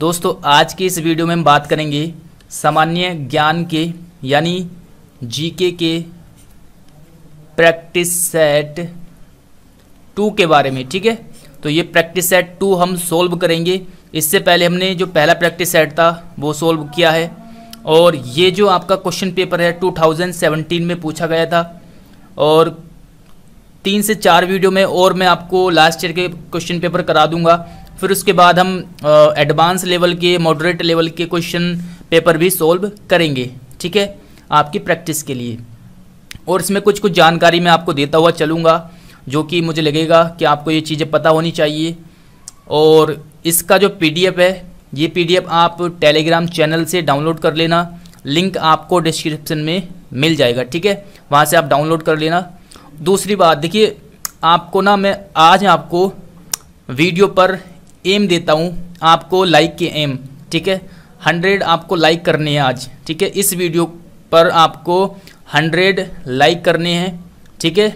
दोस्तों आज की इस वीडियो में हम बात करेंगे सामान्य ज्ञान के यानी जीके के प्रैक्टिस सेट टू के बारे में ठीक है तो ये प्रैक्टिस सेट टू हम सोल्व करेंगे इससे पहले हमने जो पहला प्रैक्टिस सेट था वो सोल्व किया है और ये जो आपका क्वेश्चन पेपर है 2017 में पूछा गया था और तीन से चार वीडियो में और मैं आपको लास्ट ईयर के क्वेश्चन पेपर करा दूंगा फिर उसके बाद हम एडवांस लेवल के मॉडरेट लेवल के क्वेश्चन पेपर भी सोल्व करेंगे ठीक है आपकी प्रैक्टिस के लिए और इसमें कुछ कुछ जानकारी मैं आपको देता हुआ चलूँगा जो कि मुझे लगेगा कि आपको ये चीज़ें पता होनी चाहिए और इसका जो पी है ये पी आप टेलीग्राम चैनल से डाउनलोड कर लेना लिंक आपको डिस्क्रिप्शन में मिल जाएगा ठीक है वहाँ से आप डाउनलोड कर लेना दूसरी बात देखिए आपको ना मैं आज आपको वीडियो पर एम देता हूँ आपको लाइक के एम ठीक है हंड्रेड आपको लाइक करने हैं आज ठीक है इस वीडियो पर आपको हंड्रेड लाइक करने हैं ठीक है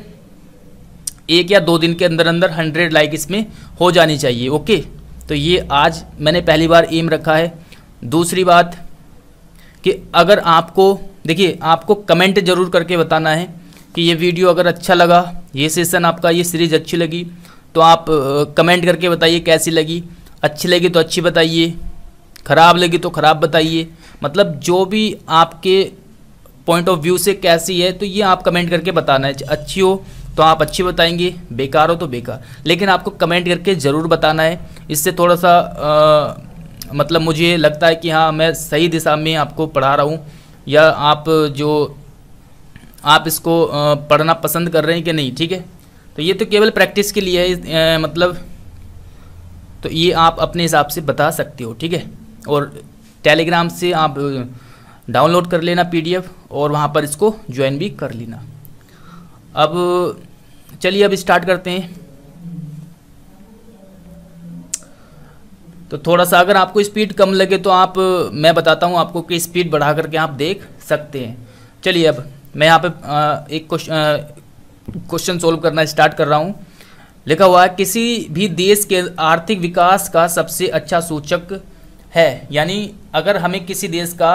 एक या दो दिन के अंदर अंदर हंड्रेड लाइक इसमें हो जानी चाहिए ओके तो ये आज मैंने पहली बार एम रखा है दूसरी बात कि अगर आपको देखिए आपको कमेंट जरूर करके बताना है कि ये वीडियो अगर अच्छा लगा ये सेशन आपका ये सीरीज़ अच्छी लगी तो आप कमेंट करके बताइए कैसी लगी अच्छी लगी तो अच्छी बताइए ख़राब लगी तो ख़राब बताइए मतलब जो भी आपके पॉइंट ऑफ व्यू से कैसी है तो ये आप कमेंट करके बताना है अच्छी हो तो आप अच्छी बताएंगे बेकार हो तो बेकार लेकिन आपको कमेंट करके ज़रूर बताना है इससे थोड़ा सा आ, मतलब मुझे लगता है कि हाँ मैं सही दिशा में आपको पढ़ा रहा हूँ या आप जो आप इसको पढ़ना पसंद कर रहे हैं कि नहीं ठीक है तो ये तो केवल प्रैक्टिस के लिए है मतलब तो ये आप अपने हिसाब से बता सकते हो ठीक है और टेलीग्राम से आप डाउनलोड कर लेना पीडीएफ और वहाँ पर इसको ज्वाइन भी कर लेना अब चलिए अब स्टार्ट करते हैं तो थोड़ा सा अगर आपको स्पीड कम लगे तो आप मैं बताता हूँ आपको कि स्पीड बढ़ा करके आप देख सकते हैं चलिए अब मैं यहाँ पे एक क्वेश्चन क्वेश्चन सोल्व करना स्टार्ट कर रहा हूँ लिखा हुआ है किसी भी देश के आर्थिक विकास का सबसे अच्छा सूचक है यानी अगर हमें किसी देश का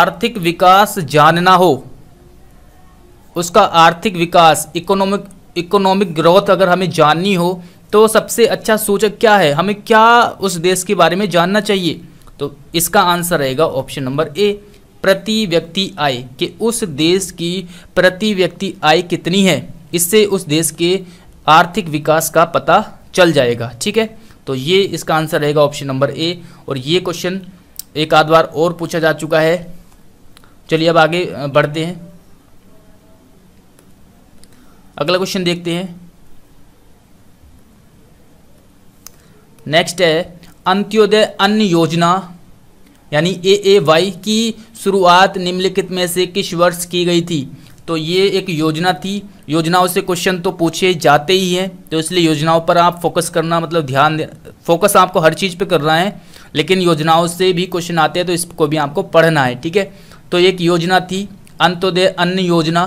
आर्थिक विकास जानना हो उसका आर्थिक विकास इकोनॉमिक इकोनॉमिक ग्रोथ अगर हमें जाननी हो तो सबसे अच्छा सूचक क्या है हमें क्या उस देश के बारे में जानना चाहिए तो इसका आंसर रहेगा ऑप्शन नंबर ए प्रति व्यक्ति आय कि उस देश की प्रति व्यक्ति आय कितनी है इससे उस देश के आर्थिक विकास का पता चल जाएगा ठीक है तो ये इसका आंसर रहेगा ऑप्शन नंबर ए और ये क्वेश्चन एक आध बार और पूछा जा चुका है चलिए अब आगे बढ़ते हैं अगला क्वेश्चन देखते हैं नेक्स्ट है अंत्योदय अन्न योजना यानी ए ए वाई की शुरुआत निम्नलिखित में से किस वर्ष की गई थी तो ये एक योजना थी योजनाओं से क्वेश्चन तो पूछे जाते ही हैं तो इसलिए योजनाओं पर आप फोकस करना मतलब ध्यान फोकस आपको हर चीज़ पे करना है लेकिन योजनाओं से भी क्वेश्चन आते हैं तो इसको भी आपको पढ़ना है ठीक है तो एक योजना थी अंत्योदय अन्न योजना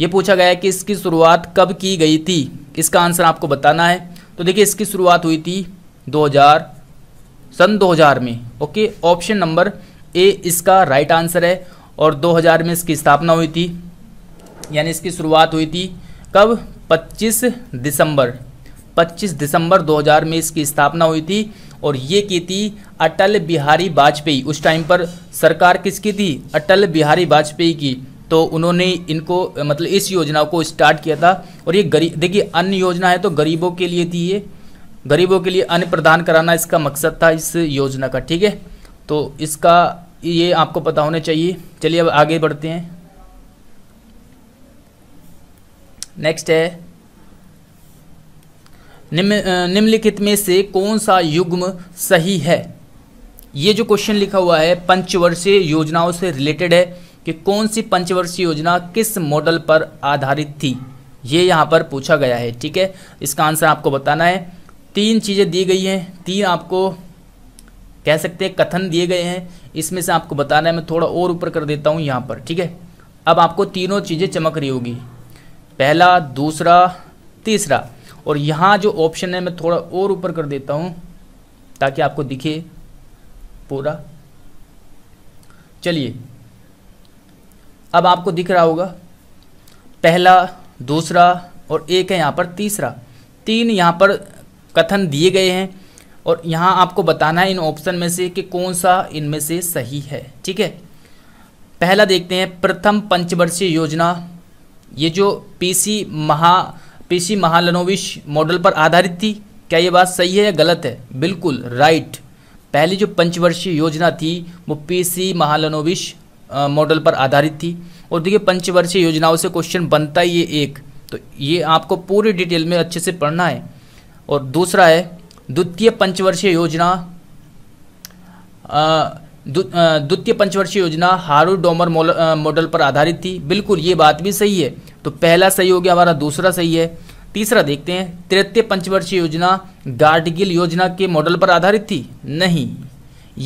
ये पूछा गया है कि इसकी शुरुआत कब की गई थी इसका आंसर आपको बताना है तो देखिए इसकी शुरुआत हुई थी सन 2000 में ओके ऑप्शन नंबर ए इसका राइट आंसर है और 2000 में इसकी स्थापना हुई थी यानी इसकी शुरुआत हुई थी कब 25 दिसंबर 25 दिसंबर 2000 में इसकी स्थापना हुई थी और ये की थी अटल बिहारी वाजपेयी उस टाइम पर सरकार किसकी थी अटल बिहारी वाजपेयी की तो उन्होंने इनको मतलब इस योजना को स्टार्ट किया था और ये गरीब देखिए अन्य योजना है तो गरीबों के लिए थी ये गरीबों के लिए अन्न प्रदान कराना इसका मकसद था इस योजना का ठीक है तो इसका ये आपको पता होना चाहिए चलिए अब आगे बढ़ते हैं नेक्स्ट है निम्न निम्नलिखित में से कौन सा युग्म सही है ये जो क्वेश्चन लिखा हुआ है पंचवर्षीय योजनाओं से रिलेटेड है कि कौन सी पंचवर्षीय योजना किस मॉडल पर आधारित थी ये यहाँ पर पूछा गया है ठीक है इसका आंसर आपको बताना है तीन चीज़ें दी गई हैं तीन आपको कह सकते हैं कथन दिए गए हैं इसमें से आपको बताना है मैं थोड़ा और ऊपर कर देता हूँ यहाँ पर ठीक है अब आपको तीनों चीज़ें चमक रही होगी पहला दूसरा तीसरा और यहाँ जो ऑप्शन है मैं थोड़ा और ऊपर कर देता हूँ ताकि आपको दिखे पूरा चलिए अब आपको दिख रहा होगा पहला दूसरा और एक है यहाँ पर तीसरा तीन यहाँ पर कथन दिए गए हैं और यहाँ आपको बताना है इन ऑप्शन में से कि कौन सा इनमें से सही है ठीक है पहला देखते हैं प्रथम पंचवर्षीय योजना ये जो पीसी महा पीसी महालनोविश मॉडल पर आधारित थी क्या ये बात सही है या गलत है बिल्कुल राइट पहली जो पंचवर्षीय योजना थी वो पीसी महालनोविश मॉडल पर आधारित थी और देखिए पंचवर्षीय योजनाओं से क्वेश्चन बनता ही ये एक तो ये आपको पूरी डिटेल में अच्छे से पढ़ना है और दूसरा है द्वितीय पंचवर्षीय योजना द्वितीय पंचवर्षीय योजना हारू डोमर मॉडल पर आधारित थी बिल्कुल ये बात भी सही है तो पहला सही हो गया हमारा दूसरा सही है तीसरा देखते हैं तृतीय पंचवर्षीय योजना गार्डगिल योजना के मॉडल पर आधारित थी नहीं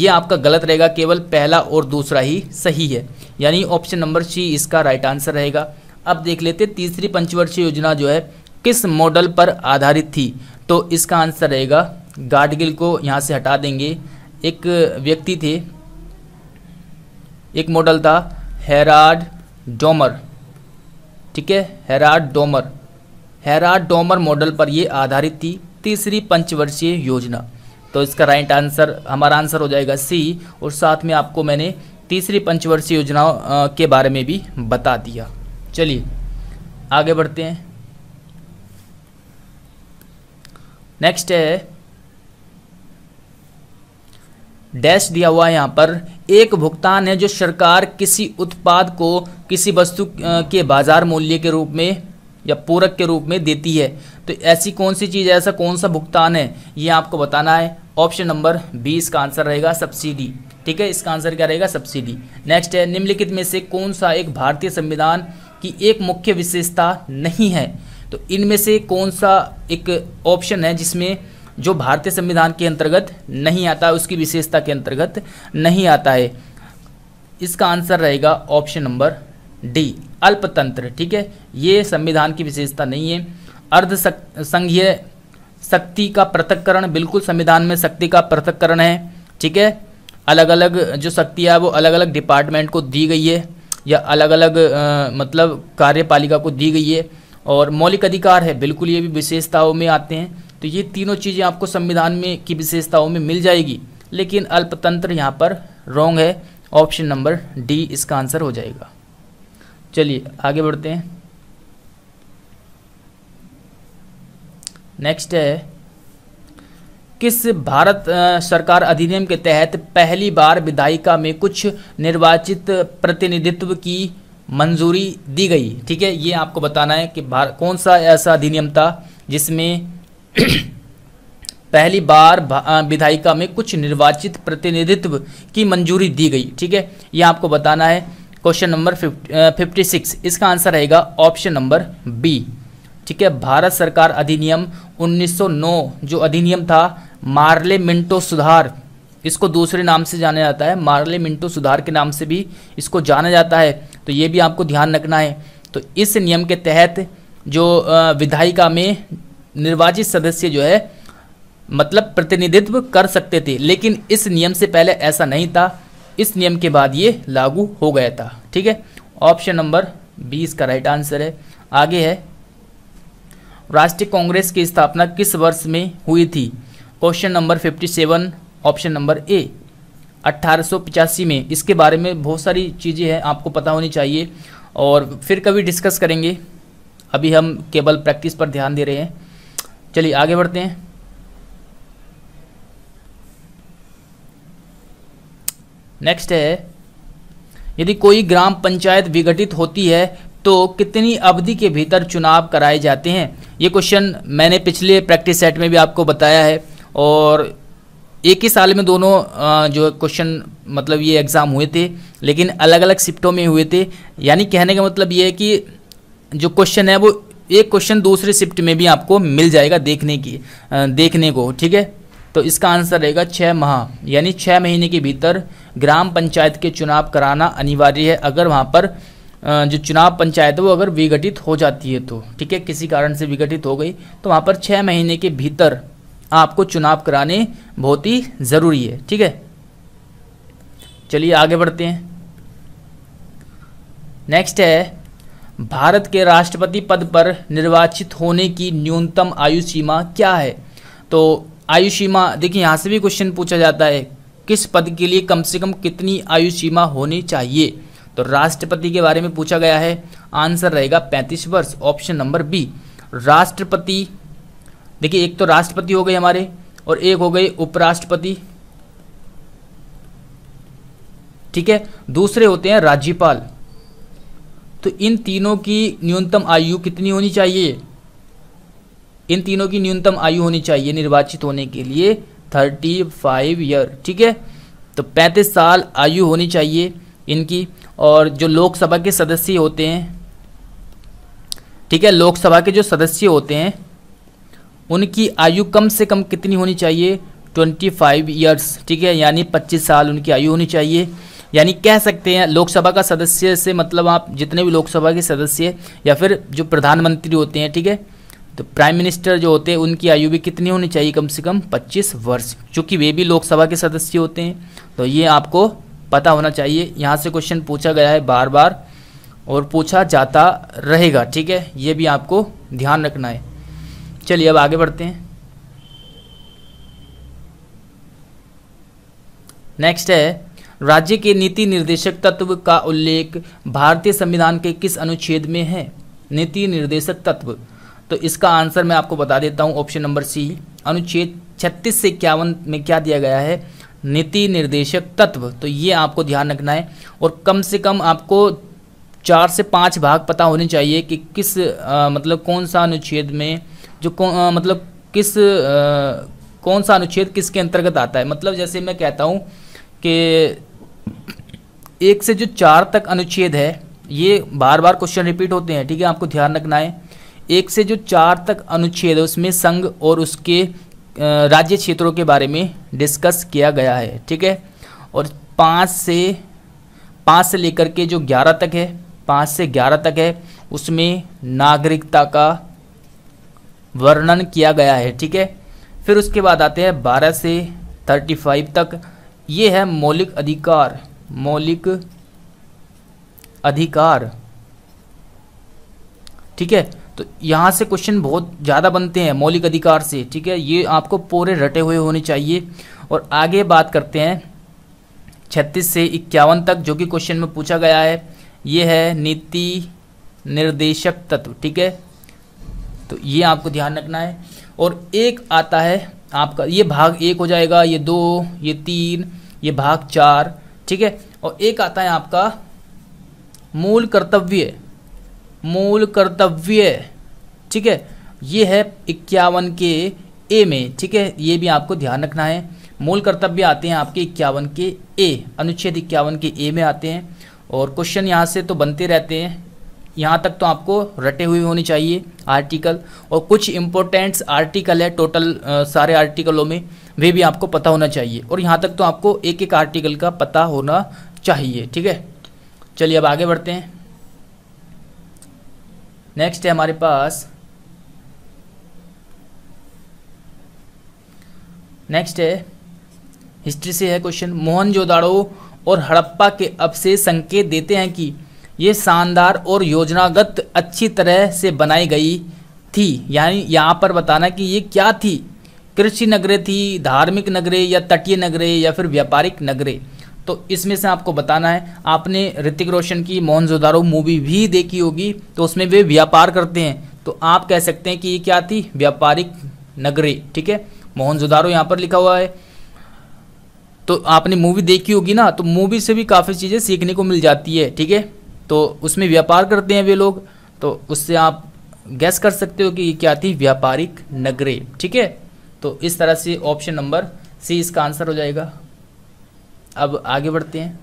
ये आपका गलत रहेगा केवल पहला और दूसरा ही सही है यानी ऑप्शन नंबर सी इसका राइट आंसर रहेगा अब देख लेते तीसरी पंचवर्षीय योजना जो है किस मॉडल पर आधारित थी तो इसका आंसर रहेगा गाडगिल को यहाँ से हटा देंगे एक व्यक्ति थे एक मॉडल था हेराड डोमर ठीक है Harrod Domar Harrod Domar model पर ये आधारित थी तीसरी पंचवर्षीय योजना तो इसका राइट आंसर हमारा आंसर हो जाएगा सी और साथ में आपको मैंने तीसरी पंचवर्षीय योजनाओं के बारे में भी बता दिया चलिए आगे बढ़ते हैं नेक्स्ट है डैश दिया हुआ है यहाँ पर एक भुगतान है जो सरकार किसी उत्पाद को किसी वस्तु के बाजार मूल्य के रूप में या पूरक के रूप में देती है तो ऐसी कौन सी चीज़ ऐसा कौन सा भुगतान है ये आपको बताना है ऑप्शन नंबर बी इसका आंसर रहेगा सब्सिडी ठीक है इसका आंसर क्या रहेगा सब्सिडी नेक्स्ट है निम्नलिखित में से कौन सा एक भारतीय संविधान की एक मुख्य विशेषता नहीं है तो इनमें से कौन सा एक ऑप्शन है जिसमें जो भारतीय संविधान के अंतर्गत नहीं आता उसकी विशेषता के अंतर्गत नहीं आता है इसका आंसर रहेगा ऑप्शन नंबर डी अल्पतंत्र ठीक है ये संविधान की विशेषता नहीं है अर्ध संघीय शक्ति का पृथककरण बिल्कुल संविधान में शक्ति का पृथककरण है ठीक है अलग अलग जो शक्ति है वो अलग अलग डिपार्टमेंट को दी गई है या अलग अलग आ, मतलब कार्यपालिका को दी गई है और मौलिक अधिकार है बिल्कुल ये भी विशेषताओं में आते हैं तो ये तीनों चीज़ें आपको संविधान में की विशेषताओं में मिल जाएगी लेकिन अल्पतंत्र यहाँ पर रॉन्ग है ऑप्शन नंबर डी इसका आंसर हो जाएगा चलिए आगे बढ़ते हैं नेक्स्ट है किस भारत सरकार अधिनियम के तहत पहली बार विधायिका में कुछ निर्वाचित प्रतिनिधित्व की मंजूरी दी गई ठीक है ये आपको बताना है कि भारत कौन सा ऐसा अधिनियम था जिसमें पहली बार विधायिका में कुछ निर्वाचित प्रतिनिधित्व की मंजूरी दी गई ठीक है ये आपको बताना है क्वेश्चन नंबर फिफ्टी सिक्स इसका आंसर रहेगा ऑप्शन नंबर बी ठीक है भारत सरकार अधिनियम 1909 जो अधिनियम था मार्ले मिंटो सुधार इसको दूसरे नाम से जाना जाता है मार्ले मिंटो सुधार के नाम से भी इसको जाना जाता है तो ये भी आपको ध्यान रखना है तो इस नियम के तहत जो विधायिका में निर्वाचित सदस्य जो है मतलब प्रतिनिधित्व कर सकते थे लेकिन इस नियम से पहले ऐसा नहीं था इस नियम के बाद ये लागू हो गया था ठीक है ऑप्शन नंबर बी इसका राइट आंसर है आगे है राष्ट्रीय कांग्रेस की स्थापना किस वर्ष में हुई थी question number fifty seven option number A अट्ठारह में इसके बारे में बहुत सारी चीज़ें हैं आपको पता होनी चाहिए और फिर कभी डिस्कस करेंगे अभी हम केवल प्रैक्टिस पर ध्यान दे रहे हैं चलिए आगे बढ़ते हैं नेक्स्ट है यदि कोई ग्राम पंचायत विघटित होती है तो कितनी अवधि के भीतर चुनाव कराए जाते हैं ये क्वेश्चन मैंने पिछले प्रैक्टिस सेट में भी आपको बताया है और एक ही साल में दोनों जो क्वेश्चन मतलब ये एग्ज़ाम हुए थे लेकिन अलग अलग शिफ्टों में हुए थे यानी कहने का मतलब ये है कि जो क्वेश्चन है वो एक क्वेश्चन दूसरे शिफ्ट में भी आपको मिल जाएगा देखने की देखने को ठीक है तो इसका आंसर रहेगा छः माह यानी छः महीने के भीतर ग्राम पंचायत के चुनाव कराना अनिवार्य है अगर वहाँ पर जो चुनाव पंचायत है वो अगर विघटित हो जाती है तो ठीक है किसी कारण से विघटित हो गई तो वहाँ पर छः महीने के भीतर आपको चुनाव कराने बहुत ही ज़रूरी है ठीक है चलिए आगे बढ़ते हैं नेक्स्ट है भारत के राष्ट्रपति पद पर निर्वाचित होने की न्यूनतम आयु सीमा क्या है तो आयु सीमा देखिए यहाँ से भी क्वेश्चन पूछा जाता है किस पद के लिए कम से कम कितनी आयु सीमा होनी चाहिए तो राष्ट्रपति के बारे में पूछा गया है आंसर रहेगा पैंतीस वर्ष ऑप्शन नंबर बी राष्ट्रपति देखिए एक तो राष्ट्रपति हो गए हमारे और एक हो गए उपराष्ट्रपति ठीक है दूसरे होते हैं राज्यपाल तो इन तीनों की न्यूनतम आयु कितनी होनी चाहिए इन तीनों की न्यूनतम आयु होनी चाहिए निर्वाचित होने के लिए थर्टी फाइव ईयर ठीक है तो पैंतीस साल आयु होनी चाहिए इनकी और जो लोकसभा के सदस्य होते हैं ठीक है लोकसभा के जो सदस्य होते हैं उनकी आयु कम से कम कितनी होनी चाहिए ट्वेंटी फाइव ईयर्स ठीक है यानी पच्चीस साल उनकी आयु होनी चाहिए यानी कह सकते हैं लोकसभा का सदस्य से मतलब आप जितने भी लोकसभा के सदस्य या फिर जो प्रधानमंत्री होते हैं ठीक है थीके? तो प्राइम मिनिस्टर जो होते हैं उनकी आयु भी कितनी होनी चाहिए कम से कम 25 वर्ष चूँकि वे भी लोकसभा के सदस्य होते हैं तो ये आपको पता होना चाहिए यहाँ से क्वेश्चन पूछा गया है बार बार और पूछा जाता रहेगा ठीक है ये भी आपको ध्यान रखना है चलिए अब आगे बढ़ते हैं नेक्स्ट है राज्य के नीति निर्देशक तत्व का उल्लेख भारतीय संविधान के किस अनुच्छेद में है नीति निर्देशक तत्व तो इसका आंसर मैं आपको बता देता हूं ऑप्शन नंबर सी अनुच्छेद छत्तीस से इक्यावन में क्या दिया गया है नीति निर्देशक तत्व तो ये आपको ध्यान रखना है और कम से कम आपको चार से पांच भाग पता होने चाहिए कि किस आ, मतलब कौन सा अनुच्छेद में जो आ, मतलब किस आ, कौन सा अनुच्छेद किसके अंतर्गत आता है मतलब जैसे मैं कहता हूँ कि एक से जो चार तक अनुच्छेद है ये बार बार क्वेश्चन रिपीट होते हैं ठीक है आपको ध्यान रखना है एक से जो चार तक अनुच्छेद है उसमें संघ और उसके राज्य क्षेत्रों के बारे में डिस्कस किया गया है ठीक है और पाँच से पाँच से लेकर के जो ग्यारह तक है पाँच से ग्यारह तक है उसमें नागरिकता का वर्णन किया गया है ठीक है फिर उसके बाद आते हैं बारह से थर्टी फाइव तक ये है मौलिक अधिकार मौलिक अधिकार ठीक है तो यहाँ से क्वेश्चन बहुत ज़्यादा बनते हैं मौलिक अधिकार से ठीक है ये आपको पूरे रटे हुए होने चाहिए और आगे बात करते हैं छत्तीस से इक्यावन तक जो कि क्वेश्चन में पूछा गया है ये है नीति निर्देशक तत्व ठीक है तो ये आपको ध्यान रखना है और एक आता है आपका ये भाग एक हो जाएगा ये दो ये तीन ये भाग चार ठीक है और एक आता है आपका मूल कर्तव्य मूल कर्तव्य ठीक है ये है इक्यावन के ए में ठीक है ये भी आपको ध्यान रखना है मूल कर्तव्य आते हैं आपके इक्यावन के ए अनुच्छेद इक्यावन के ए में आते हैं और क्वेश्चन यहाँ से तो बनते रहते हैं यहाँ तक तो आपको रटे हुए होने चाहिए आर्टिकल और कुछ इम्पोर्टेंट्स आर्टिकल है टोटल आ, सारे आर्टिकलों में वे भी आपको पता होना चाहिए और यहाँ तक तो आपको एक एक आर्टिकल का पता होना चाहिए ठीक है चलिए अब आगे बढ़ते हैं नेक्स्ट है हमारे पास नेक्स्ट है हिस्ट्री से है क्वेश्चन जोदाड़ो और हड़प्पा के अब से संकेत देते हैं कि ये शानदार और योजनागत अच्छी तरह से बनाई गई थी यानी यहाँ पर बताना कि ये क्या थी कृषि नगरे थी धार्मिक नगरे या तटीय नगरे या फिर व्यापारिक नगरे तो इसमें से आपको बताना है आपने ऋतिक रोशन की मोहनजोदारो मूवी भी देखी होगी तो उसमें वे व्यापार करते हैं तो आप कह सकते हैं कि ये क्या थी व्यापारिक नगरी ठीक है मोहनजोदारो यहाँ पर लिखा हुआ है तो आपने मूवी देखी होगी ना तो मूवी से भी काफ़ी चीज़ें सीखने को मिल जाती है ठीक है तो उसमें व्यापार करते हैं वे लोग तो उससे आप गैस कर सकते हो कि ये क्या थी व्यापारिक नगरे ठीक है तो इस तरह से ऑप्शन नंबर सी इसका आंसर हो जाएगा अब आगे बढ़ते हैं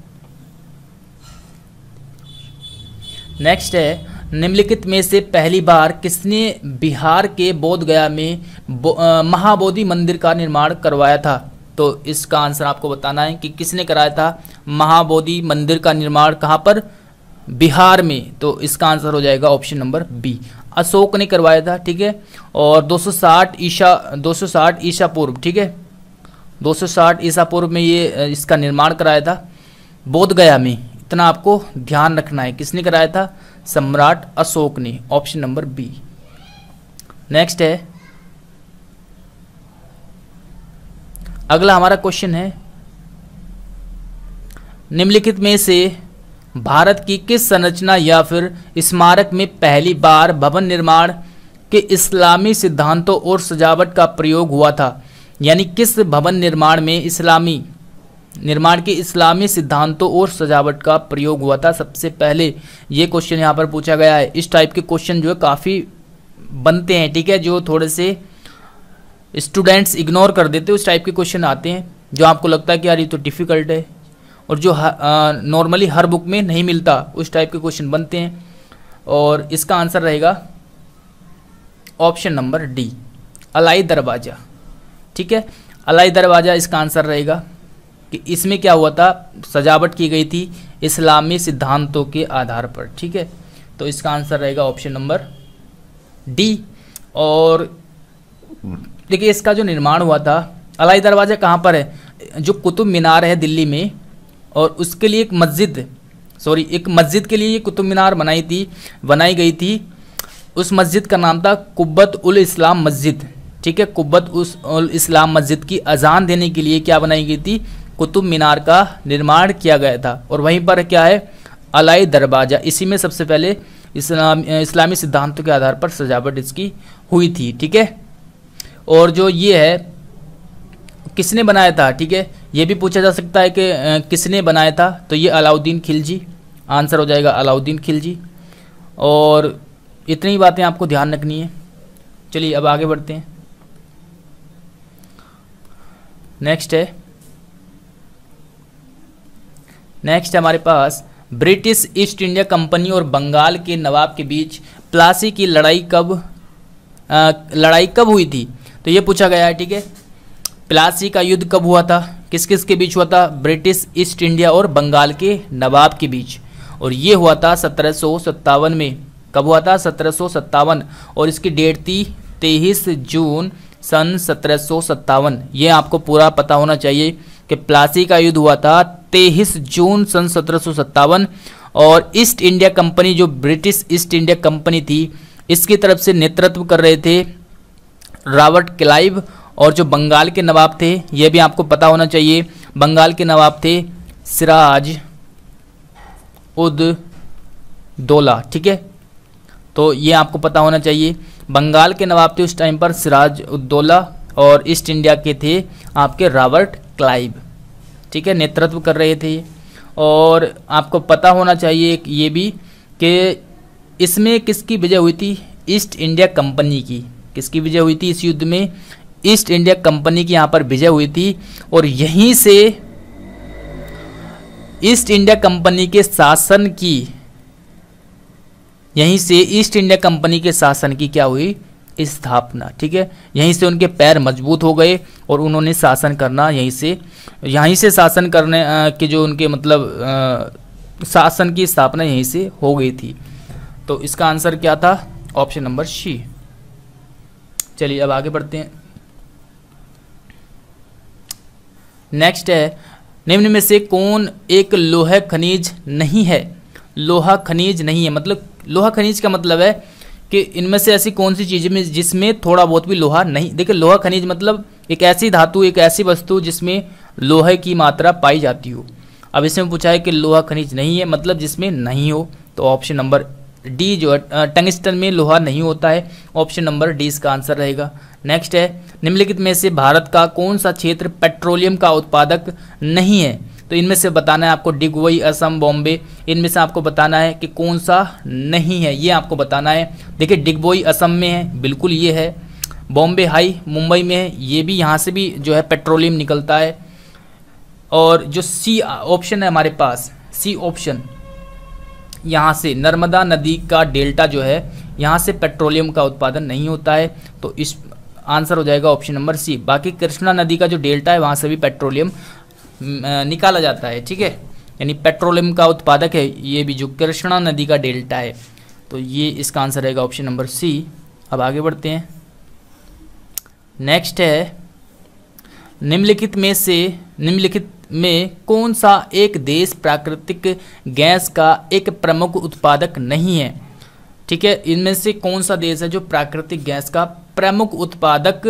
नेक्स्ट है निम्नलिखित में से पहली बार किसने बिहार के बोधगया में बो, महाबोधि मंदिर का निर्माण करवाया था तो इसका आंसर आपको बताना है कि किसने कराया था महाबोधि मंदिर का निर्माण कहां पर बिहार में तो इसका आंसर हो जाएगा ऑप्शन नंबर बी अशोक ने करवाया था ठीक है और 260 ईशा 260 ईशा पूर्व ठीक है 260 ईसा पूर्व में ये इसका निर्माण कराया था बोधगया में इतना आपको ध्यान रखना है किसने कराया था सम्राट अशोक ने ऑप्शन नंबर बी नेक्स्ट है अगला हमारा क्वेश्चन है निम्नलिखित में से भारत की किस संरचना या फिर स्मारक में पहली बार भवन निर्माण के इस्लामी सिद्धांतों और सजावट का प्रयोग हुआ था यानी किस भवन निर्माण में इस्लामी निर्माण के इस्लामी सिद्धांतों और सजावट का प्रयोग हुआ था सबसे पहले ये क्वेश्चन यहाँ पर पूछा गया है इस टाइप के क्वेश्चन जो है काफ़ी बनते हैं ठीक है जो थोड़े से स्टूडेंट्स इग्नोर कर देते हैं उस टाइप के क्वेश्चन आते हैं जो आपको लगता है कि यार ये तो डिफ़िकल्ट है और जो नॉर्मली हर बुक में नहीं मिलता उस टाइप के क्वेश्चन बनते हैं और इसका आंसर रहेगा ऑप्शन नंबर डी अलाई दरवाज़ा ठीक है अलाई दरवाज़ा इसका आंसर रहेगा कि इसमें क्या हुआ था सजावट की गई थी इस्लामी सिद्धांतों के आधार पर ठीक है तो इसका आंसर रहेगा ऑप्शन नंबर डी और देखिए इसका जो निर्माण हुआ था अलाई दरवाज़ा कहाँ पर है जो कुतुब मीनार है दिल्ली में और उसके लिए एक मस्जिद सॉरी एक मस्जिद के लिए ये कुतुब मीनार बनाई थी बनाई गई थी उस मस्जिद का नाम था कुब्बत उल इस्लाम मस्जिद ठीक है कुब्बत उस उल इस्लाम मस्जिद की अजान देने के लिए क्या बनाई गई थी कुतुब मीनार का निर्माण किया गया था और वहीं पर क्या है अलाई दरवाज़ा इसी में सबसे पहले इस्लाम इस्लामी सिद्धांतों के आधार पर सजावट इसकी हुई थी ठीक है और जो ये है किसने बनाया था ठीक है ये भी पूछा जा सकता है कि किसने बनाया था तो ये अलाउद्दीन खिलजी आंसर हो जाएगा अलाउद्दीन खिलजी और इतनी बातें आपको ध्यान रखनी है चलिए अब आगे बढ़ते हैं नेक्स्ट है नेक्स्ट हमारे पास ब्रिटिश ईस्ट इंडिया कंपनी और बंगाल के नवाब के बीच प्लासी की लड़ाई कब आ, लड़ाई कब हुई थी तो ये पूछा गया है ठीक है प्लासी का युद्ध कब हुआ था किस किस के बीच हुआ था ब्रिटिश ईस्ट इंडिया और बंगाल के नवाब के बीच और ये हुआ था सत्रह में कब हुआ था सत्रह और इसकी डेट थी तेईस जून सन सत्रह ये आपको पूरा पता होना चाहिए कि प्लासी का युद्ध हुआ था तेईस जून सन सत्रह और ईस्ट इंडिया कंपनी जो ब्रिटिश ईस्ट इंडिया कंपनी थी इसकी तरफ से नेतृत्व कर रहे थे रॉबर्ट क्लाइव और जो बंगाल के नवाब थे यह भी आपको पता होना चाहिए बंगाल के नवाब थे सिराज उद दौला ठीक है तो ये आपको पता होना चाहिए बंगाल के नवाब थे उस टाइम पर सिराज उद्दौला और ईस्ट इंडिया के थे आपके रॉबर्ट क्लाइव ठीक है नेतृत्व कर रहे थे और आपको पता होना चाहिए ये भी कि इसमें किसकी विजय हुई थी ईस्ट इंडिया कंपनी की किसकी विजय हुई थी इस युद्ध में ईस्ट इंडिया कंपनी की यहाँ पर विजय हुई थी और यहीं से ईस्ट इंडिया कंपनी के शासन की यहीं से ईस्ट इंडिया कंपनी के शासन की क्या हुई स्थापना ठीक है यहीं से उनके पैर मजबूत हो गए और उन्होंने शासन करना यहीं से यहीं से शासन करने के जो उनके मतलब शासन की स्थापना यहीं से हो गई थी तो इसका आंसर क्या था ऑप्शन नंबर सी चलिए अब आगे बढ़ते हैं नेक्स्ट है निम्न में से कौन एक लोह खनिज नहीं है लोहा खनिज नहीं है मतलब लोहा खनिज का मतलब है कि इनमें से ऐसी कौन सी चीज़ें में जिसमें थोड़ा बहुत भी लोहा नहीं देखिए लोहा खनिज मतलब एक ऐसी धातु एक ऐसी वस्तु जिसमें लोहे की मात्रा पाई जाती हो अब इसमें पूछा है कि लोहा खनिज नहीं है मतलब जिसमें नहीं हो तो ऑप्शन नंबर डी जो है टंगस्टन में लोहा नहीं होता है ऑप्शन नंबर डी इसका आंसर रहेगा नेक्स्ट है निम्नलिखित में से भारत का कौन सा क्षेत्र पेट्रोलियम का उत्पादक नहीं है तो इनमें से बताना है आपको डिगवई असम बॉम्बे इनमें से आपको बताना है कि कौन सा नहीं है ये आपको बताना है देखिए डिगबोई असम में है बिल्कुल ये है बॉम्बे हाई मुंबई में है ये भी यहाँ से भी जो है पेट्रोलियम निकलता है और जो सी ऑप्शन है हमारे पास सी ऑप्शन यहाँ से नर्मदा नदी का डेल्टा जो है यहाँ से पेट्रोलियम का उत्पादन नहीं होता है तो इस आंसर हो जाएगा ऑप्शन नंबर सी बाकी कृष्णा नदी का जो डेल्टा है वहाँ से भी पेट्रोलियम निकाला जाता है ठीक है यानी पेट्रोलियम का उत्पादक है ये भी जो कृष्णा नदी का डेल्टा है तो ये इसका आंसर रहेगा ऑप्शन नंबर सी अब आगे बढ़ते हैं नेक्स्ट है निम्नलिखित में से निम्नलिखित में कौन सा एक देश प्राकृतिक गैस का एक प्रमुख उत्पादक नहीं है ठीक है इनमें से कौन सा देश है जो प्राकृतिक गैस का प्रमुख उत्पादक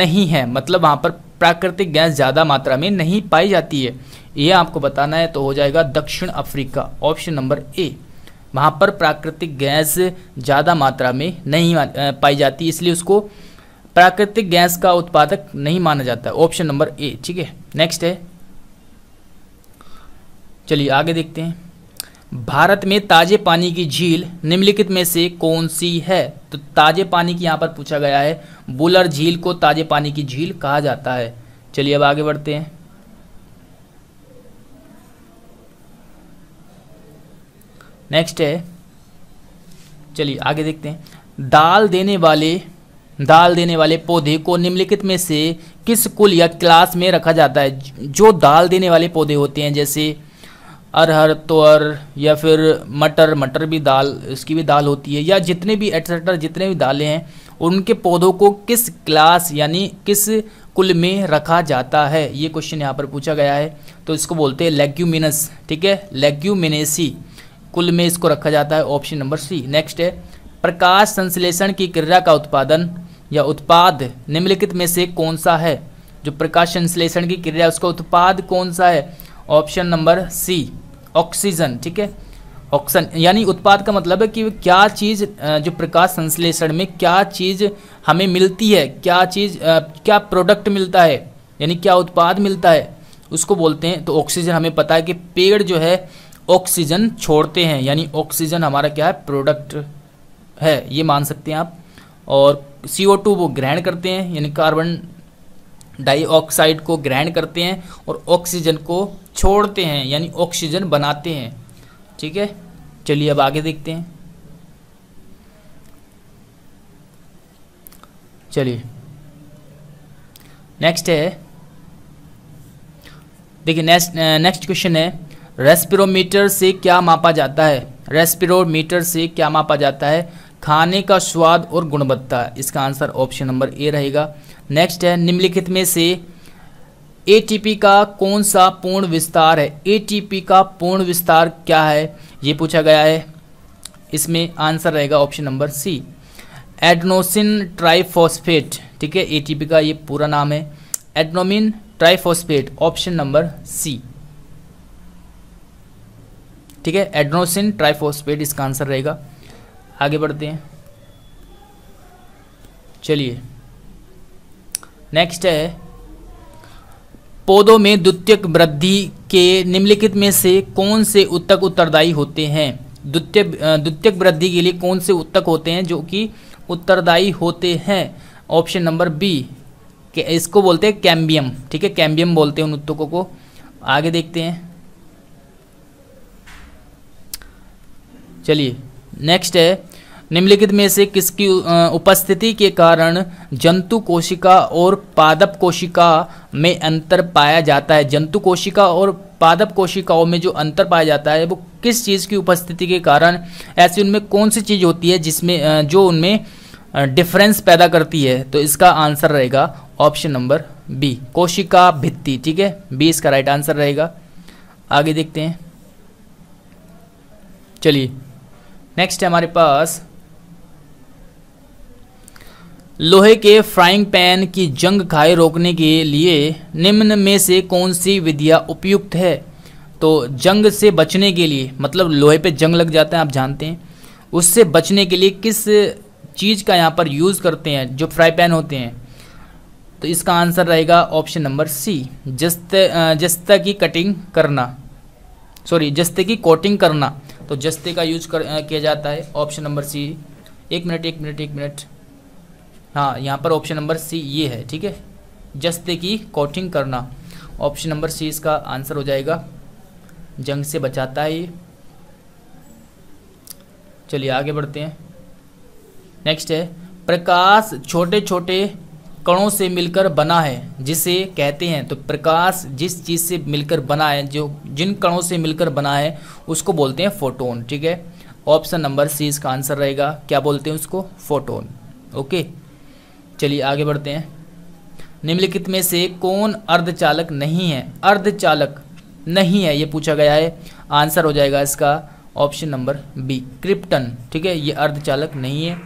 नहीं है मतलब वहाँ पर प्राकृतिक गैस ज़्यादा मात्रा में नहीं पाई जाती है ये आपको बताना है तो हो जाएगा दक्षिण अफ्रीका ऑप्शन नंबर ए वहाँ पर प्राकृतिक गैस ज़्यादा मात्रा में नहीं पाई जाती इसलिए उसको प्राकृतिक गैस का उत्पादक नहीं माना जाता ऑप्शन नंबर ए ठीक है नेक्स्ट है चलिए आगे देखते हैं भारत में ताजे पानी की झील निम्नलिखित में से कौन सी है तो ताजे पानी की यहां पर पूछा गया है बुलर झील को ताजे पानी की झील कहा जाता है चलिए अब आगे बढ़ते हैं नेक्स्ट है चलिए आगे देखते हैं दाल देने वाले दाल देने वाले पौधे को निम्नलिखित में से किस कुल या क्लास में रखा जाता है जो दाल देने वाले पौधे होते हैं जैसे अरहर तोअर या फिर मटर मटर भी दाल इसकी भी दाल होती है या जितने भी एटसेट्रा जितने भी दालें हैं उनके पौधों को किस क्लास यानी किस कुल में रखा जाता है ये क्वेश्चन यहाँ पर पूछा गया है तो इसको बोलते हैं लेग्यूमिनस ठीक है लेग्यूमिनेसी कुल में इसको रखा जाता है ऑप्शन नंबर सी नेक्स्ट है प्रकाश संश्लेषण की क्रिया का उत्पादन या उत्पाद निम्नलिखित में से कौन सा है जो प्रकाश संश्लेषण की क्रिया उसका उत्पाद कौन सा है ऑप्शन नंबर सी ऑक्सीजन ठीक है ऑक्सीजन यानी उत्पाद का मतलब है कि क्या चीज़ जो प्रकाश संश्लेषण में क्या चीज़ हमें मिलती है क्या चीज़ क्या प्रोडक्ट मिलता है यानी क्या उत्पाद मिलता है उसको बोलते हैं तो ऑक्सीजन हमें पता है कि पेड़ जो है ऑक्सीजन छोड़ते हैं यानी ऑक्सीजन हमारा क्या है प्रोडक्ट है ये मान सकते हैं आप और सी वो ग्रहण करते हैं यानी कार्बन डाइऑक्साइड को ग्रहण करते हैं और ऑक्सीजन को छोड़ते हैं यानी ऑक्सीजन बनाते हैं ठीक है चलिए अब आगे देखते हैं चलिए नेक्स्ट है देखिए नेक्स्ट नेक्स्ट क्वेश्चन है रेस्पिरोमीटर से क्या मापा जाता है रेस्पिरोमीटर से क्या मापा जाता है खाने का स्वाद और गुणवत्ता इसका आंसर ऑप्शन नंबर ए रहेगा नेक्स्ट है निम्नलिखित में से एटीपी का कौन सा पूर्ण विस्तार है एटीपी का पूर्ण विस्तार क्या है ये पूछा गया है इसमें आंसर रहेगा option number C adenosine triphosphate ठीक है एटीपी का ये पूरा नाम है adenomine triphosphate option number C ठीक है एडनोसिन ट्राइफॉस्फेट इसका आंसर रहेगा आगे बढ़ते हैं चलिए नेक्स्ट है पौधों में द्वितीयक वृद्धि के निम्नलिखित में से कौन से उत्तक उत्तरदायी होते हैं द्वितीय द्वितीयक वृद्धि के लिए कौन से उत्तक होते हैं जो कि उत्तरदायी होते हैं ऑप्शन नंबर बी इसको बोलते हैं कैम्बियम ठीक है कैम्बियम बोलते हैं उन उत्तकों को आगे देखते हैं चलिए नेक्स्ट है निम्नलिखित में से किसकी उपस्थिति के कारण जंतु कोशिका और पादप कोशिका में अंतर पाया जाता है जंतु कोशिका और पादप कोशिकाओं में जो अंतर पाया जाता है वो किस चीज़ की उपस्थिति के कारण ऐसी उनमें कौन सी चीज़ होती है जिसमें जो उनमें डिफरेंस पैदा करती है तो इसका आंसर रहेगा ऑप्शन नंबर बी कोशिका भित्ति ठीक है बी इसका राइट आंसर रहेगा आगे देखते हैं चलिए नेक्स्ट है हमारे पास लोहे के फ्राइंग पैन की जंग खाए रोकने के लिए निम्न में से कौन सी विधिया उपयुक्त है तो जंग से बचने के लिए मतलब लोहे पे जंग लग जाता है आप जानते हैं उससे बचने के लिए किस चीज़ का यहाँ पर यूज़ करते हैं जो फ्राई पैन होते हैं तो इसका आंसर रहेगा ऑप्शन नंबर सी जस्त जस्ता की कटिंग करना सॉरी जस्ते की कोटिंग करना तो जस्ते का यूज कर किया जाता है ऑप्शन नंबर सी एक मिनट एक मिनट एक मिनट हाँ यहाँ पर ऑप्शन नंबर सी ये है ठीक है जस्ते की कोटिंग करना ऑप्शन नंबर सी इसका आंसर हो जाएगा जंग से बचाता है ये चलिए आगे बढ़ते हैं नेक्स्ट है प्रकाश छोटे छोटे कणों से मिलकर बना है जिसे कहते हैं तो प्रकाश जिस चीज़ से मिलकर बना है जो जिन कणों से मिलकर बना है उसको बोलते हैं फोटोन ठीक है ऑप्शन नंबर सी इसका आंसर रहेगा क्या बोलते हैं उसको फोटोन ओके चलिए आगे बढ़ते हैं निम्नलिखित में से कौन अर्धचालक नहीं है अर्धचालक नहीं है ये पूछा गया है आंसर हो जाएगा इसका ऑप्शन नंबर बी क्रिप्टन ठीक है ये अर्धचालक नहीं है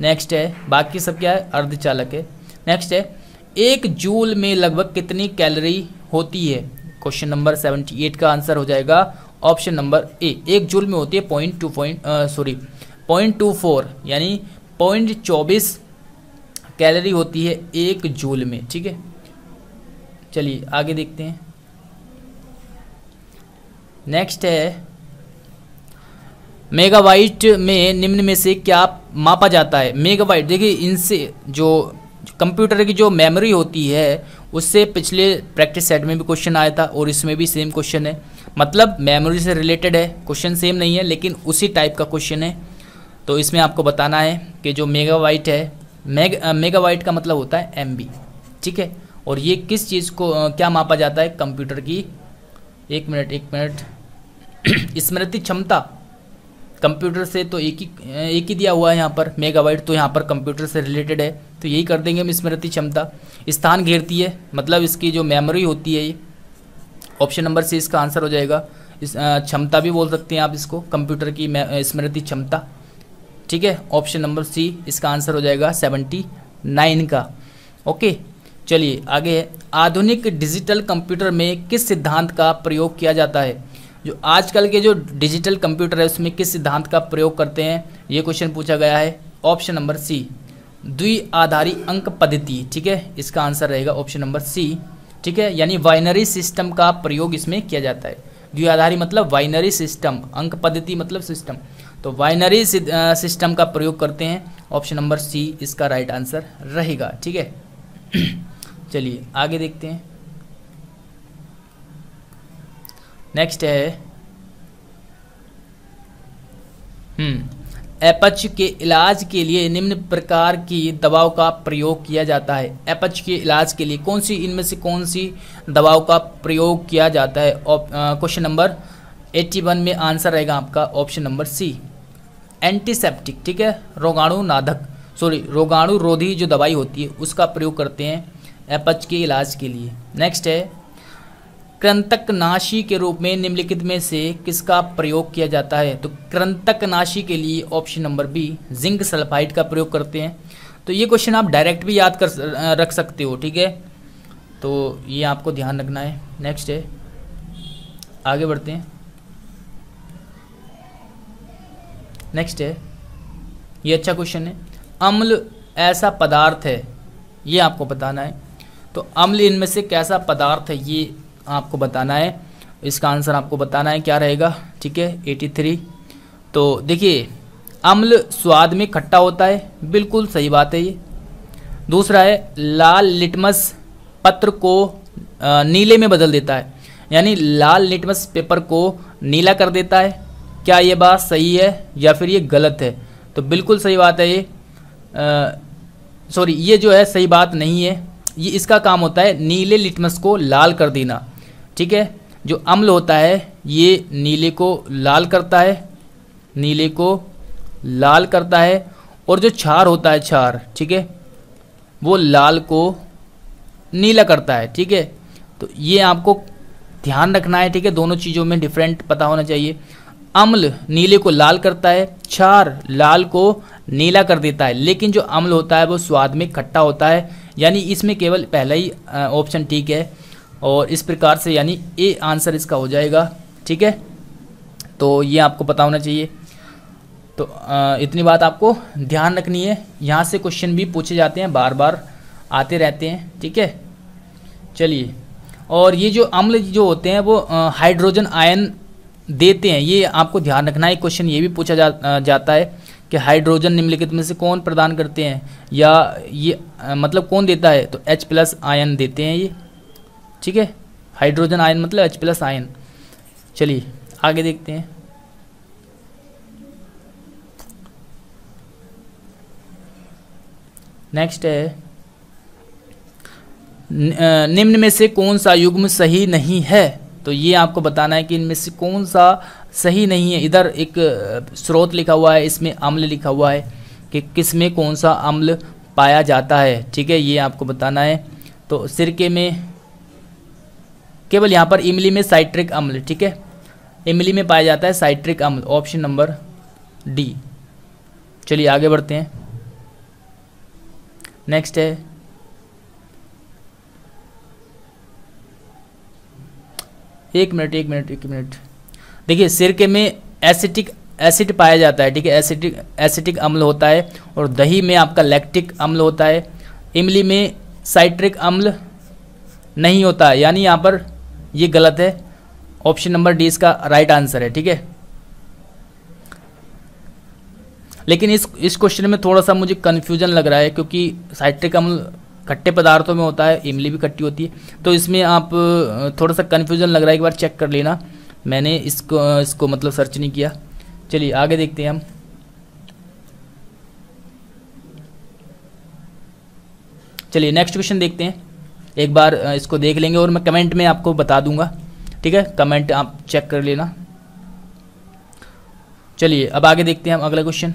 नेक्स्ट है बाकी सब क्या है अर्धचालक है नेक्स्ट है एक जूल में लगभग कितनी कैलोरी होती है क्वेश्चन नंबर सेवेंटी एट का आंसर हो जाएगा ऑप्शन नंबर ए एक जूल में होती है point two point sorry point two four यानी पॉइंट चौबीस कैलरी होती है एक जूल में ठीक है चलिए आगे देखते हैं नेक्स्ट है मेगावाइट में निम्न में से क्या मापा जाता है मेगावाइट देखिए इनसे जो कंप्यूटर की जो मेमोरी होती है उससे पिछले प्रैक्टिस सेट में भी क्वेश्चन आया था और इसमें भी सेम क्वेश्चन है मतलब मेमोरी से रिलेटेड है क्वेश्चन सेम नहीं है लेकिन उसी टाइप का क्वेश्चन है तो इसमें आपको बताना है कि जो मेगावाइट है मेग मेगावाइट का मतलब होता है एम ठीक है और ये किस चीज़ को क्या मापा जाता है कंप्यूटर की एक मिनट एक मिनट स्मृति क्षमता कंप्यूटर से तो एक ही एक ही दिया हुआ है यहाँ पर मेगावाइट तो यहाँ पर कंप्यूटर से रिलेटेड है तो यही कर देंगे हम स्मृति क्षमता स्थान घेरती है मतलब इसकी जो मेमोरी होती है ये ऑप्शन नंबर से इसका आंसर हो जाएगा इस क्षमता भी बोल सकते हैं आप इसको कंप्यूटर की स्मृति क्षमता ठीक है ऑप्शन नंबर सी इसका आंसर हो जाएगा सेवेंटी नाइन का ओके चलिए आगे आधुनिक डिजिटल कंप्यूटर में किस सिद्धांत का प्रयोग किया जाता है जो आजकल के जो डिजिटल कंप्यूटर है उसमें किस सिद्धांत का प्रयोग करते हैं ये क्वेश्चन पूछा गया है ऑप्शन नंबर सी द्वि आधारी अंक पद्धति ठीक है इसका आंसर रहेगा ऑप्शन नंबर सी ठीक है यानी वाइनरी सिस्टम का प्रयोग इसमें किया जाता है द्विआधारी मतलब वाइनरी सिस्टम अंक पद्धति मतलब सिस्टम तो वाइनरी सिस्टम का प्रयोग करते हैं ऑप्शन नंबर सी इसका राइट आंसर रहेगा ठीक है चलिए आगे देखते हैं नेक्स्ट है एपच हम्म, के इलाज के लिए निम्न प्रकार की दवाओं का प्रयोग किया जाता है एपच के इलाज के लिए कौन सी इनमें से कौन सी दवाओं का प्रयोग किया जाता है क्वेश्चन नंबर एट्टी वन में आंसर रहेगा आपका ऑप्शन नंबर सी एंटीसेप्टिक ठीक है रोगाणु नाधक सॉरी रोगाणु रोधी जो दवाई होती है उसका प्रयोग करते हैं एपच के इलाज के लिए नेक्स्ट है क्रंतकनाशी के रूप में निम्नलिखित में से किसका प्रयोग किया जाता है तो क्रंतकनाशी के लिए option number B zinc sulphide का प्रयोग करते हैं तो ये क्वेश्चन आप डायरेक्ट भी याद कर रख सकते हो ठीक है तो ये आपको ध्यान रखना है नेक्स्ट है आगे बढ़ते हैं नेक्स्ट है ये अच्छा क्वेश्चन है अम्ल ऐसा पदार्थ है ये आपको बताना है तो अम्ल इनमें से कैसा पदार्थ है ये आपको बताना है इसका आंसर आपको बताना है क्या रहेगा ठीक है एटी थ्री तो देखिए अम्ल स्वाद में खट्टा होता है बिल्कुल सही बात है ये दूसरा है लाल लिटमस पत्र को नीले में बदल देता है यानी लाल लिटमस पेपर को नीला कर देता है क्या ये बात सही है या फिर ये गलत है तो बिल्कुल सही बात है ये सॉरी ये जो है सही बात नहीं है ये इसका काम होता है नीले लिटमस को लाल कर देना ठीक है जो अम्ल होता है ये नीले को लाल करता है नीले को लाल करता है और जो छार होता है छार ठीक है वो लाल को नीला करता है ठीक है तो ये आपको ध्यान रखना है ठीक है दोनों चीज़ों में डिफरेंट पता होना चाहिए अम्ल नीले को लाल करता है क्षार लाल को नीला कर देता है लेकिन जो अम्ल होता है वो स्वाद में खट्टा होता है यानी इसमें केवल पहला ही ऑप्शन ठीक है और इस प्रकार से यानी ए आंसर इसका हो जाएगा ठीक है तो ये आपको पता होना चाहिए तो इतनी बात आपको ध्यान रखनी है यहाँ से क्वेश्चन भी पूछे जाते हैं बार बार आते रहते हैं ठीक है चलिए और ये जो अम्ल जो होते हैं वो हाइड्रोजन आयन देते हैं ये आपको ध्यान रखना है क्वेश्चन ये भी पूछा जा, जाता है कि हाइड्रोजन निम्नलिखित में से कौन प्रदान करते हैं या ये आ, मतलब कौन देता है तो H प्लस आयन देते हैं ये ठीक है हाइड्रोजन आयन मतलब H प्लस आयन चलिए आगे देखते हैं नेक्स्ट है निम्न में से कौन सा युग्म सही नहीं है तो ये आपको बताना है कि इनमें से कौन सा सही नहीं है इधर एक स्रोत लिखा हुआ है इसमें अम्ल लिखा हुआ है कि किस में कौन सा अम्ल पाया जाता है ठीक है ये आपको बताना है तो सिरके में केवल यहाँ पर इमली में साइट्रिक अम्ल ठीक है इमली में पाया जाता है साइट्रिक अम्ल ऑप्शन नंबर डी चलिए आगे बढ़ते हैं नेक्स्ट है एक मिनट एक मिनट एक मिनट देखिए सिरके में एसिटिक एसिड पाया जाता है ठीक है एसिटिक एसिटिक अम्ल होता है और दही में आपका लैक्टिक अम्ल होता है इमली में साइट्रिक अम्ल नहीं होता है यानी यहाँ पर ये गलत है ऑप्शन नंबर डी इसका राइट आंसर है ठीक है लेकिन इस इस क्वेश्चन में थोड़ा सा मुझे कन्फ्यूजन लग रहा है क्योंकि साइट्रिक अम्ल खट्टे पदार्थों में होता है इमली भी खट्टी होती है तो इसमें आप थोड़ा सा कन्फ्यूजन लग रहा है एक बार चेक कर लेना मैंने इसको इसको मतलब सर्च नहीं किया चलिए आगे देखते हैं हम चलिए नेक्स्ट क्वेश्चन देखते हैं एक बार इसको देख लेंगे और मैं कमेंट में आपको बता दूंगा ठीक है कमेंट आप चेक कर लेना चलिए अब आगे देखते हैं हम अगला क्वेश्चन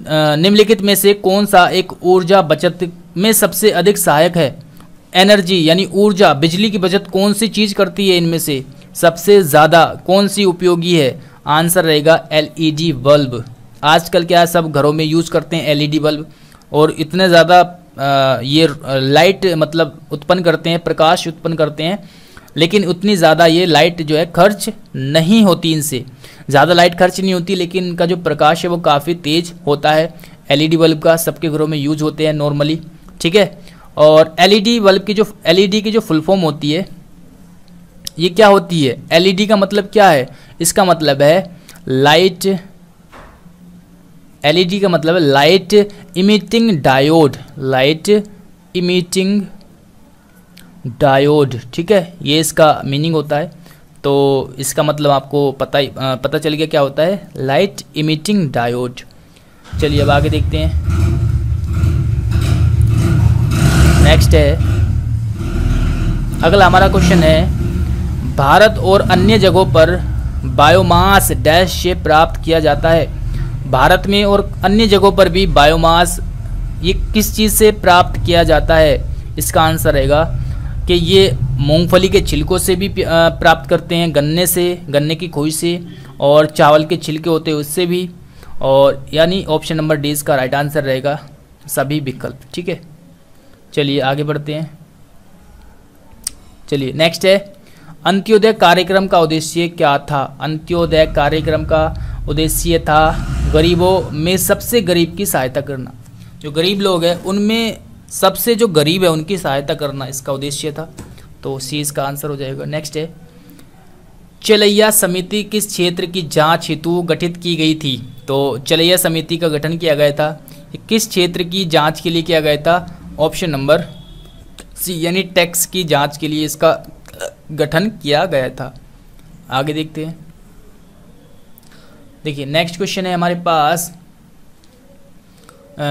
निम्नलिखित में से कौन सा एक ऊर्जा बचत में सबसे अधिक सहायक है एनर्जी यानी ऊर्जा बिजली की बचत कौन सी चीज़ करती है इनमें से सबसे ज़्यादा कौन सी उपयोगी है आंसर रहेगा एलईडी बल्ब आजकल क्या सब घरों में यूज़ करते हैं एलईडी बल्ब और इतने ज़्यादा ये लाइट मतलब उत्पन्न करते हैं प्रकाश उत्पन्न करते हैं लेकिन उतनी ज़्यादा ये लाइट जो है खर्च नहीं होती इनसे ज़्यादा लाइट खर्च नहीं होती लेकिन इनका जो प्रकाश है वो काफ़ी तेज़ होता है एलईडी बल्ब का सबके घरों में यूज होते हैं नॉर्मली ठीक है और एलईडी बल्ब की जो एलईडी की जो फुल फॉर्म होती है ये क्या होती है एलईडी का मतलब क्या है इसका मतलब है लाइट एलईडी का मतलब है light emitting diode light emitting diode ठीक है ये इसका मीनिंग होता है तो इसका मतलब आपको पता ही पता चल गया क्या होता है लाइट इमिटिंग डायोड चलिए अब आगे देखते हैं नेक्स्ट है अगला हमारा क्वेश्चन है भारत और अन्य जगहों पर बायोमास डैश से प्राप्त किया जाता है भारत में और अन्य जगहों पर भी बायोमास ये किस चीज़ से प्राप्त किया जाता है इसका आंसर रहेगा कि ये मूंगफली के छिलकों से भी प्राप्त करते हैं गन्ने से गन्ने की खोई से और चावल के छिलके होते हैं उससे भी और यानी ऑप्शन नंबर डी इसका राइट आंसर रहेगा सभी विकल्प ठीक है चलिए आगे बढ़ते हैं चलिए नेक्स्ट है अंत्योदय कार्यक्रम का उद्देश्य क्या था अंत्योदय कार्यक्रम का उद्देश्य था गरीबों में सबसे गरीब की सहायता करना जो गरीब लोग हैं उनमें सबसे जो गरीब है उनकी सहायता करना इसका उद्देश्य था तो सी इसका आंसर हो जाएगा नेक्स्ट है चलैया समिति किस क्षेत्र की जांच हेतु गठित की गई थी तो चलैया समिति का गठन किया गया था किस क्षेत्र की जांच के लिए किया गया था ऑप्शन नंबर सी यानी टैक्स की जांच के लिए इसका गठन किया गया था आगे देखते हैं देखिए नेक्स्ट क्वेश्चन है हमारे पास आ,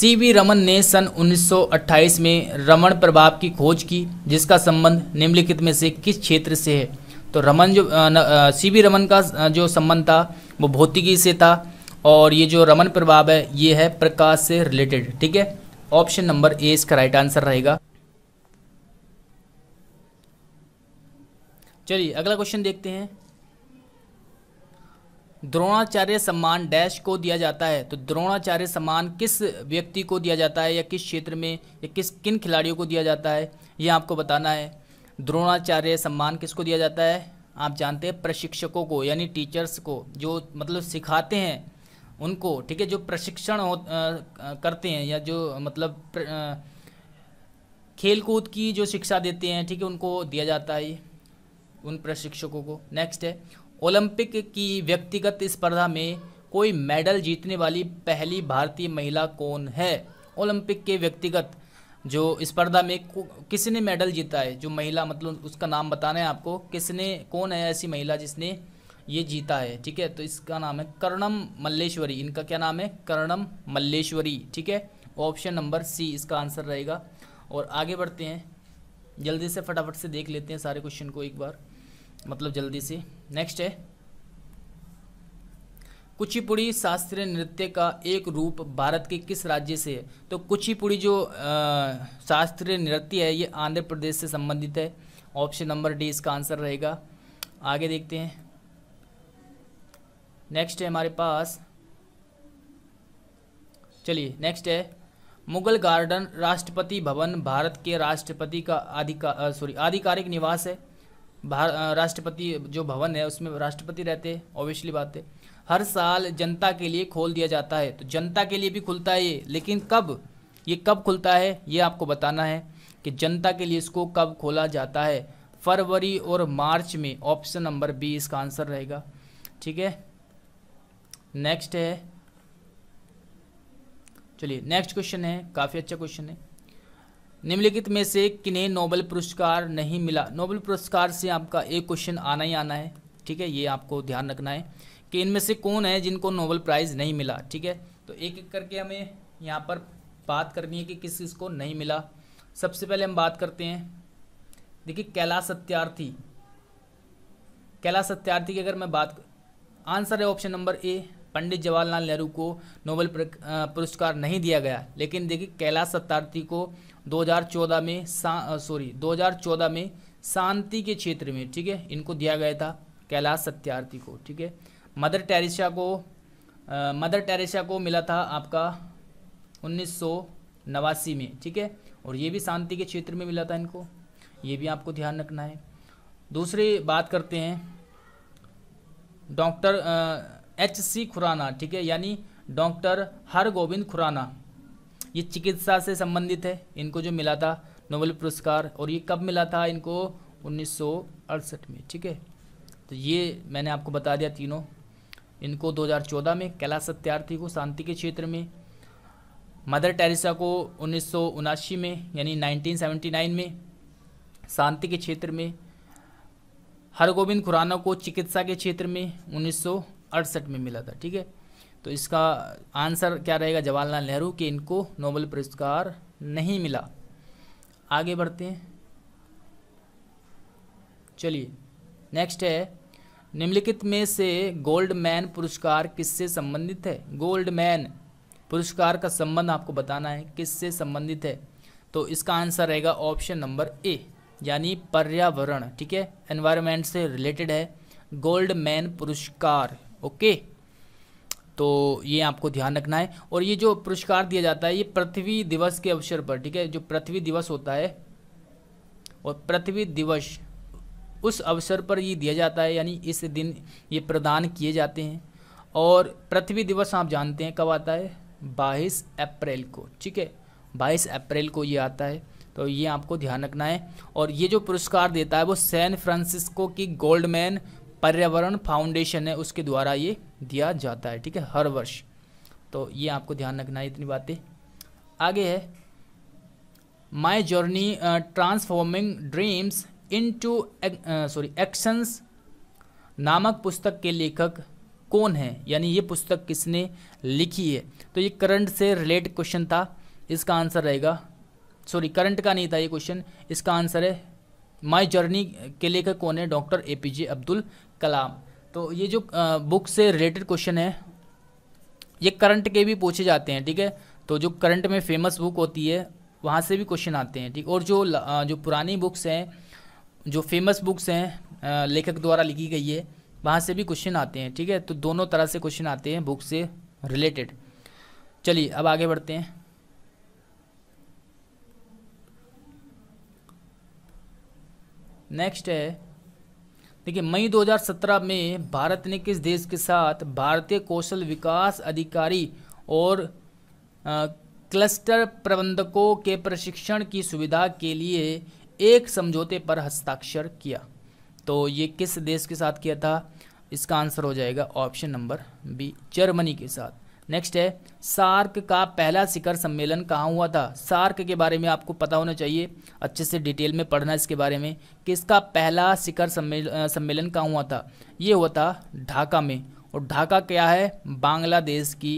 सीवी रमन ने सन 1928 में रमन प्रभाव की खोज की जिसका संबंध निम्नलिखित में से किस क्षेत्र से है तो रमन जो सीवी रमन का जो संबंध था वो भौतिकी से था और ये जो रमन प्रभाव है ये है प्रकाश से रिलेटेड ठीक है ऑप्शन नंबर ए इसका राइट आंसर रहेगा चलिए अगला क्वेश्चन देखते हैं द्रोणाचार्य सम्मान डैश को दिया जाता है तो द्रोणाचार्य सम्मान किस व्यक्ति को दिया जाता है या किस क्षेत्र में या किस किन खिलाड़ियों को दिया जाता है यह आपको बताना है द्रोणाचार्य सम्मान किसको दिया जाता है आप जानते हैं प्रशिक्षकों को यानी टीचर्स को जो मतलब सिखाते हैं उनको ठीक है जो प्रशिक्षण हो करते हैं या जो मतलब प्र, खेल कूद की जो शिक्षा देते हैं ठीक है उनको दिया जाता है ये उन प्रशिक्षकों को नेक्स्ट है ओलंपिक की व्यक्तिगत स्पर्धा में कोई मेडल जीतने वाली पहली भारतीय महिला कौन है ओलंपिक के व्यक्तिगत जो स्पर्धा में किसने मेडल जीता है जो महिला मतलब उसका नाम बताना है आपको किसने कौन है ऐसी महिला जिसने ये जीता है ठीक है तो इसका नाम है कर्णम मल्लेश्वरी इनका क्या नाम है कर्णम मल्लेश्वरी ठीक है ऑप्शन नंबर सी इसका आंसर रहेगा और आगे बढ़ते हैं जल्दी से फटाफट से देख लेते हैं सारे क्वेश्चन को एक बार मतलब जल्दी से नेक्स्ट है कुचिपुड़ी शास्त्रीय नृत्य का एक रूप भारत के किस राज्य से है तो कुचिपुड़ी जो शास्त्रीय नृत्य है ये आंध्र प्रदेश से संबंधित है ऑप्शन नंबर डी इसका आंसर रहेगा आगे देखते हैं नेक्स्ट है हमारे पास चलिए नेक्स्ट है मुगल गार्डन राष्ट्रपति भवन भारत के राष्ट्रपति का आधिकार सॉरी आधिकारिक निवास है राष्ट्रपति जो भवन है उसमें राष्ट्रपति रहते हैं ऑब्वियसली बात है हर साल जनता के लिए खोल दिया जाता है तो जनता के लिए भी खुलता है ये लेकिन कब ये कब खुलता है ये आपको बताना है कि जनता के लिए इसको कब खोला जाता है फरवरी और मार्च में ऑप्शन नंबर बी इसका आंसर रहेगा ठीक है नेक्स्ट है चलिए नेक्स्ट क्वेश्चन है काफ़ी अच्छा क्वेश्चन है निम्नलिखित में से किन्हें नोबल पुरस्कार नहीं मिला नोबल पुरस्कार से आपका एक क्वेश्चन आना ही आना है ठीक है ये आपको ध्यान रखना है कि इनमें से कौन है जिनको नोबल प्राइज़ नहीं मिला ठीक है तो एक एक करके हमें यहाँ पर बात करनी है कि किस किस को नहीं मिला सबसे पहले हम बात करते हैं देखिए कैला सत्यार्थी कैला सत्यार्थी की अगर मैं बात आंसर है option number A Pandit Jawaharlal Nehru को नोबेल पुरस्कार नहीं दिया गया लेकिन देखिए कैलाश सत्यार्थी को 2014 में सॉरी 2014 में शांति के क्षेत्र में ठीक है इनको दिया गया था कैलाश सत्यार्थी को ठीक है मदर टेरेसा को आ, मदर टेरेसा को मिला था आपका उन्नीस नवासी में ठीक है और ये भी शांति के क्षेत्र में मिला था इनको ये भी आपको ध्यान रखना है दूसरी बात करते हैं डॉक्टर एच सी खुराना ठीक है यानी डॉक्टर हरगोविंद खुराना ये चिकित्सा से संबंधित है इनको जो मिला था नोबेल पुरस्कार और ये कब मिला था इनको उन्नीस में ठीक है तो ये मैंने आपको बता दिया तीनों इनको 2014 में कैला सत्यार्थी को शांति के क्षेत्र में मदर टेरेसा को उन्नीस में यानी 1979 में शांति के क्षेत्र में हरगोविंद खुराना को चिकित्सा के क्षेत्र में उन्नीस अड़सठ में मिला था ठीक है तो इसका आंसर क्या रहेगा जवाहरलाल नेहरू कि इनको नोबल पुरस्कार नहीं मिला आगे बढ़ते हैं चलिए नेक्स्ट है निम्नलिखित में से गोल्ड मैन पुरस्कार किससे संबंधित है गोल्ड मैन पुरस्कार का संबंध आपको बताना है किससे संबंधित है तो इसका आंसर रहेगा ऑप्शन नंबर ए यानी पर्यावरण ठीक है एनवायरनमेंट से रिलेटेड है गोल्ड मैन पुरस्कार ओके तो ये आपको ध्यान रखना है और ये जो पुरस्कार दिया जाता है ये पृथ्वी दिवस के अवसर पर ठीक है जो पृथ्वी दिवस होता है और पृथ्वी दिवस उस अवसर पर ये दिया जाता है यानी इस दिन ये प्रदान किए जाते हैं और पृथ्वी दिवस आप जानते हैं कब आता है बाईस अप्रैल को ठीक है बाईस अप्रैल को ये आता है तो ये आपको ध्यान रखना है और ये जो पुरस्कार देता है वो सैन फ्रांसिस्को की गोल्डमैन पर्यावरण फाउंडेशन है उसके द्वारा ये दिया जाता है ठीक है हर वर्ष तो ये आपको ध्यान रखना है इतनी बातें आगे है my journey transforming dreams into sorry actions नामक पुस्तक के लेखक कौन है यानी ये पुस्तक किसने लिखी है तो ये करंट से रिलेटेड क्वेश्चन था इसका आंसर रहेगा सॉरी करंट का नहीं था ये क्वेश्चन इसका आंसर है माई जर्नी के लेखक कौन है doctor A P J Abdul Kalam तो ये जो बुक से रिलेटेड क्वेश्चन है ये करंट के भी पूछे जाते हैं ठीक है तो जो करंट में फेमस बुक होती है वहाँ से भी क्वेश्चन आते हैं ठीक और जो जो पुरानी बुक्स हैं जो फेमस बुक्स हैं लेखक द्वारा लिखी गई है वहाँ से भी क्वेश्चन आते हैं ठीक है तो दोनों तरह से क्वेश्चन आते हैं बुक से रिलेटेड चलिए अब आगे बढ़ते हैं नेक्स्ट है देखिए मई 2017 में भारत ने किस देश के साथ भारतीय कौशल विकास अधिकारी और आ, क्लस्टर प्रबंधकों के प्रशिक्षण की सुविधा के लिए एक समझौते पर हस्ताक्षर किया तो ये किस देश के साथ किया था इसका आंसर हो जाएगा ऑप्शन नंबर बी जर्मनी के साथ नेक्स्ट है सार्क का पहला शिखर सम्मेलन कहाँ हुआ था सार्क के बारे में आपको पता होना चाहिए अच्छे से डिटेल में पढ़ना इसके बारे में किसका पहला शिखर सम्मेलन सम्मेलन कहाँ हुआ था ये हुआ था ढाका में और ढाका क्या है बांग्लादेश की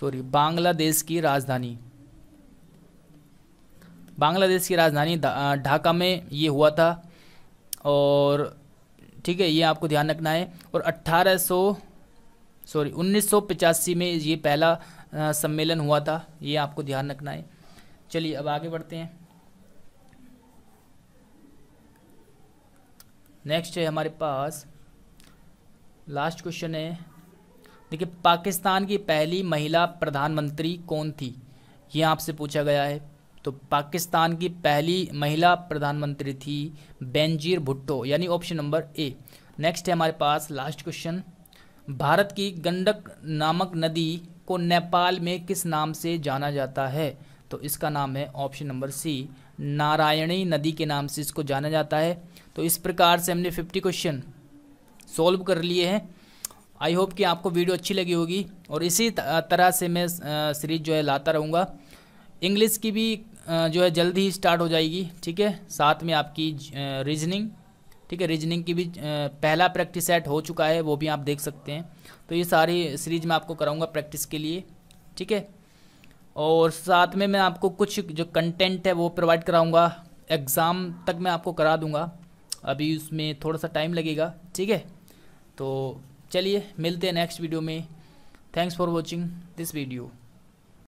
सॉरी बांग्लादेश की राजधानी बांग्लादेश की राजधानी ढाका में ये हुआ था और ठीक है ये आपको ध्यान रखना है और अट्ठारह सॉरी उन्नीस में ये पहला आ, सम्मेलन हुआ था ये आपको ध्यान रखना है चलिए अब आगे बढ़ते हैं नेक्स्ट है हमारे पास लास्ट क्वेश्चन है देखिए पाकिस्तान की पहली महिला प्रधानमंत्री कौन थी ये आपसे पूछा गया है तो पाकिस्तान की पहली महिला प्रधानमंत्री थी बेंजीर भुट्टो यानी ऑप्शन नंबर ए नेक्स्ट है हमारे पास लास्ट क्वेश्चन भारत की गंडक नामक नदी को नेपाल में किस नाम से जाना जाता है तो इसका नाम है ऑप्शन नंबर सी नारायणी नदी के नाम से इसको जाना जाता है तो इस प्रकार से हमने फिफ्टी क्वेश्चन सॉल्व कर लिए हैं आई होप कि आपको वीडियो अच्छी लगी होगी और इसी तरह से मैं सीरीज जो है लाता रहूँगा इंग्लिश की भी जो है जल्द ही स्टार्ट हो जाएगी ठीक है साथ में आपकी रीजनिंग ठीक है रीजनिंग की भी पहला प्रैक्टिस सेट हो चुका है वो भी आप देख सकते हैं तो ये सारी सीरीज मैं आपको कराऊंगा प्रैक्टिस के लिए ठीक है और साथ में मैं आपको कुछ जो कंटेंट है वो प्रोवाइड कराऊंगा एग्ज़ाम तक मैं आपको करा दूंगा अभी उसमें थोड़ा सा टाइम लगेगा ठीक है तो चलिए मिलते हैं नेक्स्ट वीडियो में thanks for watching this video